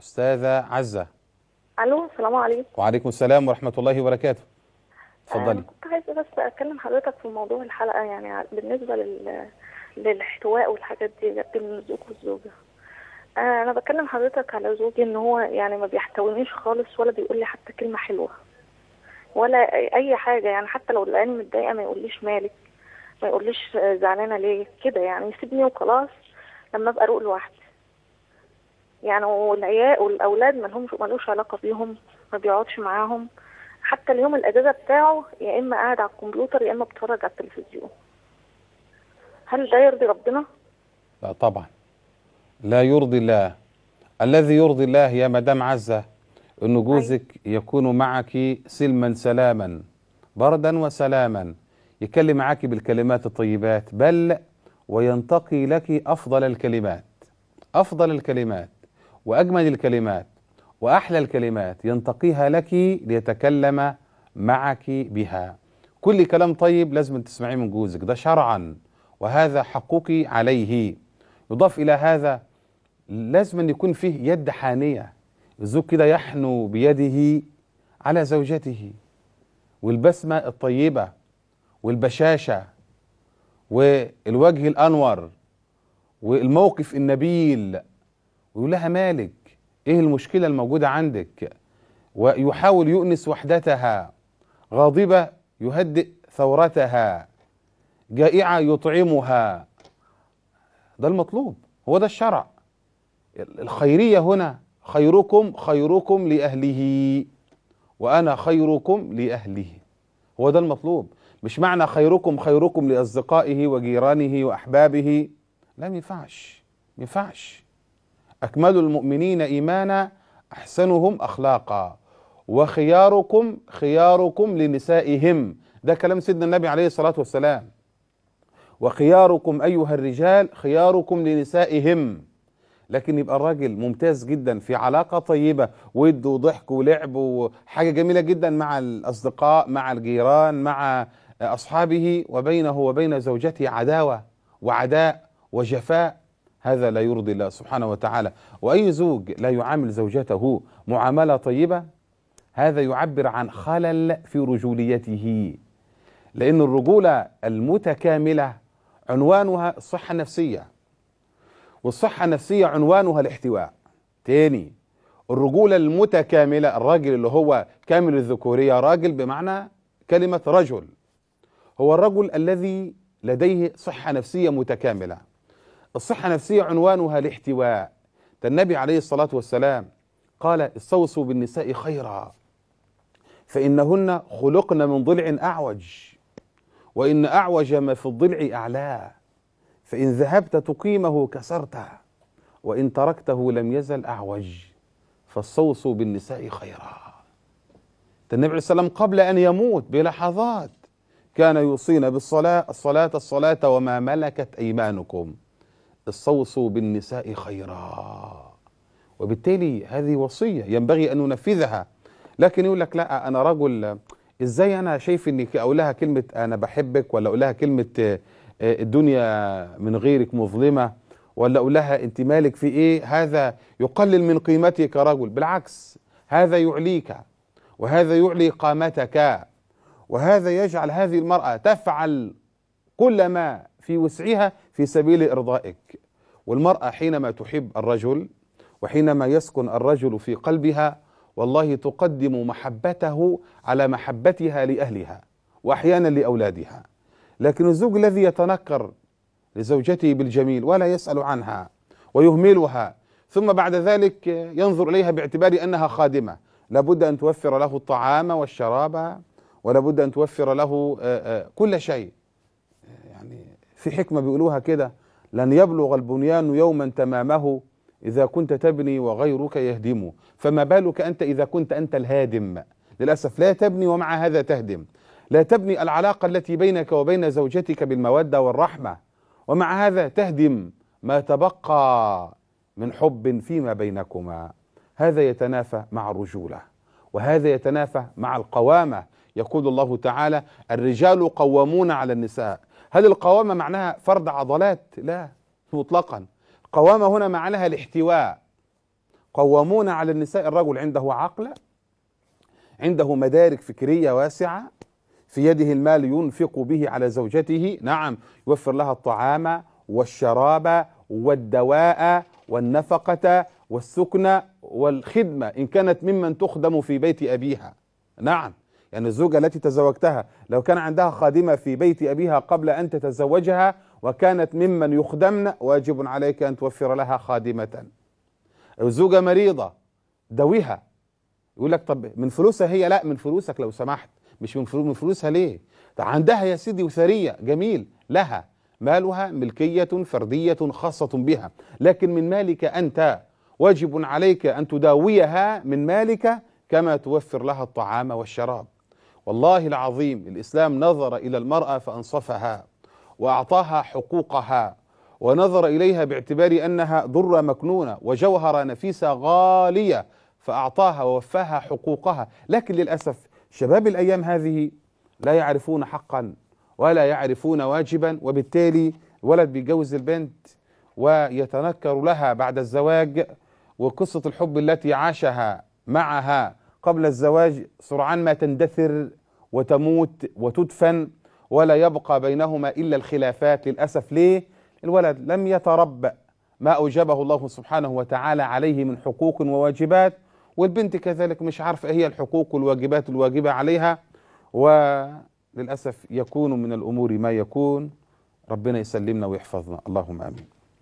أستاذة عزة ألو السلام عليكم وعليكم السلام ورحمة الله وبركاته اتفضلي آه كنت عايزة بس أتكلم حضرتك في موضوع الحلقة يعني بالنسبة لل... للاحتواء والحاجات دي بين الزوج والزوجة آه، أنا بكلم حضرتك على زوجي إن هو يعني ما بيحتوينيش خالص ولا بيقول لي حتى كلمة حلوة ولا أي حاجة يعني حتى لو لقاني متضايقة ما يقوليش مالك ما يقوليش زعلانة ليه كده يعني يسيبني وخلاص لما أبقى أروق لوحدي يعني والعيال والاولاد مالهمش مالوش ملوش علاقه بيهم ما بيقعدش معاهم حتى اليوم الاجازه بتاعه يا اما قاعد على الكمبيوتر يا اما بيتفرج على التلفزيون هل ده يرضي ربنا لا طبعا لا يرضي الله الذي يرضي الله يا مدام عزه ان جوزك يكون معك سلما سلاما بردا وسلاما يكلم معك بالكلمات الطيبات بل وينتقي لك افضل الكلمات افضل الكلمات وأجمل الكلمات وأحلى الكلمات ينتقيها لك ليتكلم معك بها كل كلام طيب لازم تسمعيه من جوزك ده شرعا وهذا حقك عليه يضاف إلى هذا لازم أن يكون فيه يد حانية الزوج كده يحنو بيده على زوجته والبسمة الطيبة والبشاشة والوجه الأنور والموقف النبيل ويقول لها مالك ايه المشكله الموجوده عندك ويحاول يؤنس وحدتها غاضبه يهدئ ثورتها جائعه يطعمها ده المطلوب هو ده الشرع الخيريه هنا خيركم خيركم لاهله وانا خيركم لاهله هو ده المطلوب مش معنى خيركم خيركم لاصدقائه وجيرانه واحبابه لا ما ينفعش ما ينفعش أكمل المؤمنين إيمانا أحسنهم أخلاقا وخياركم خياركم لنسائهم ده كلام سيدنا النبي عليه الصلاة والسلام وخياركم أيها الرجال خياركم لنسائهم لكن يبقى الراجل ممتاز جدا في علاقة طيبة ود وضحك ولعب وحاجة جميلة جدا مع الأصدقاء مع الجيران مع أصحابه وبينه وبين زوجته عداوة وعداء وجفاء هذا لا يرضي الله سبحانه وتعالى وأي زوج لا يعامل زوجته معاملة طيبة هذا يعبر عن خلل في رجوليته لأن الرجولة المتكاملة عنوانها الصحة النفسية والصحة النفسية عنوانها الاحتواء تاني الرجولة المتكاملة الراجل اللي هو كامل الذكورية راجل بمعنى كلمة رجل هو الرجل الذي لديه صحة نفسية متكاملة الصحة النفسية عنوانها الاحتواء ده النبي عليه الصلاة والسلام قال استوصوا بالنساء خيرا فإنهن خلقن من ضلع أعوج وإن أعوج ما في الضلع أعلاه فإن ذهبت تقيمه كسرته وإن تركته لم يزل أعوج فاستوصوا بالنساء خيرا النبي عليه الصلاة والسلام قبل أن يموت بلحظات كان يوصينا بالصلاة الصلاة الصلاة وما ملكت أيمانكم استوصوا بالنساء خيرا وبالتالي هذه وصية ينبغي أن ننفذها لكن يقول لك لا أنا رجل إزاي أنا شايف أني أقول لها كلمة أنا بحبك ولا أقول لها كلمة آه، الدنيا من غيرك مظلمة ولا أقول لها أنت مالك في إيه هذا يقلل من قيمتي كرجل بالعكس هذا يعليك وهذا يعلي قامتك وهذا يجعل هذه المرأة تفعل كل ما في وسعها في سبيل إرضائك والمرأة حينما تحب الرجل وحينما يسكن الرجل في قلبها والله تقدم محبته على محبتها لأهلها وأحيانا لأولادها لكن الزوج الذي يتنكر لزوجته بالجميل ولا يسأل عنها ويهملها ثم بعد ذلك ينظر إليها باعتبار أنها خادمة لابد أن توفر له الطعام والشراب ولابد أن توفر له آه، آه، كل شيء يعني في حكمة بيقولوها كده لن يبلغ البنيان يوما تمامه إذا كنت تبني وغيرك يهدمه فما بالك أنت إذا كنت أنت الهادم للأسف لا تبني ومع هذا تهدم لا تبني العلاقة التي بينك وبين زوجتك بالمودة والرحمة ومع هذا تهدم ما تبقى من حب فيما بينكما هذا يتنافى مع الرجولة وهذا يتنافى مع القوامة يقول الله تعالى الرجال قوامون على النساء هل القوامة معناها فرد عضلات؟ لا مطلقا قوامة هنا معناها الاحتواء قوامون على النساء الرجل عنده عقل عنده مدارك فكرية واسعة في يده المال ينفق به على زوجته نعم يوفر لها الطعام والشراب والدواء والنفقة والسكن والخدمة إن كانت ممن تخدم في بيت أبيها نعم يعني الزوجة التي تزوجتها لو كان عندها خادمة في بيت أبيها قبل أن تتزوجها وكانت ممن يخدمن واجب عليك أن توفر لها خادمة الزوجة مريضة دويها يقول لك طب من فلوسها هي لا من فلوسك لو سمحت مش من فلوسها ليه عندها يا سيدي وثرية جميل لها مالها ملكية فردية خاصة بها لكن من مالك أنت واجب عليك أن تداويها من مالك كما توفر لها الطعام والشراب والله العظيم الإسلام نظر إلى المرأة فأنصفها وأعطاها حقوقها ونظر إليها باعتبار أنها ذرة مكنونة وجوهرة نفيسة غالية فأعطاها ووفاها حقوقها لكن للأسف شباب الأيام هذه لا يعرفون حقا ولا يعرفون واجبا وبالتالي الولد بيتجوز البنت ويتنكر لها بعد الزواج وقصة الحب التي عاشها معها قبل الزواج سرعان ما تندثر وتموت وتدفن ولا يبقى بينهما إلا الخلافات للأسف ليه؟ الولد لم يتربى ما أوجبه الله سبحانه وتعالى عليه من حقوق وواجبات والبنت كذلك مش عارفة هي الحقوق والواجبات الواجبة عليها وللأسف يكون من الأمور ما يكون ربنا يسلمنا ويحفظنا اللهم آمين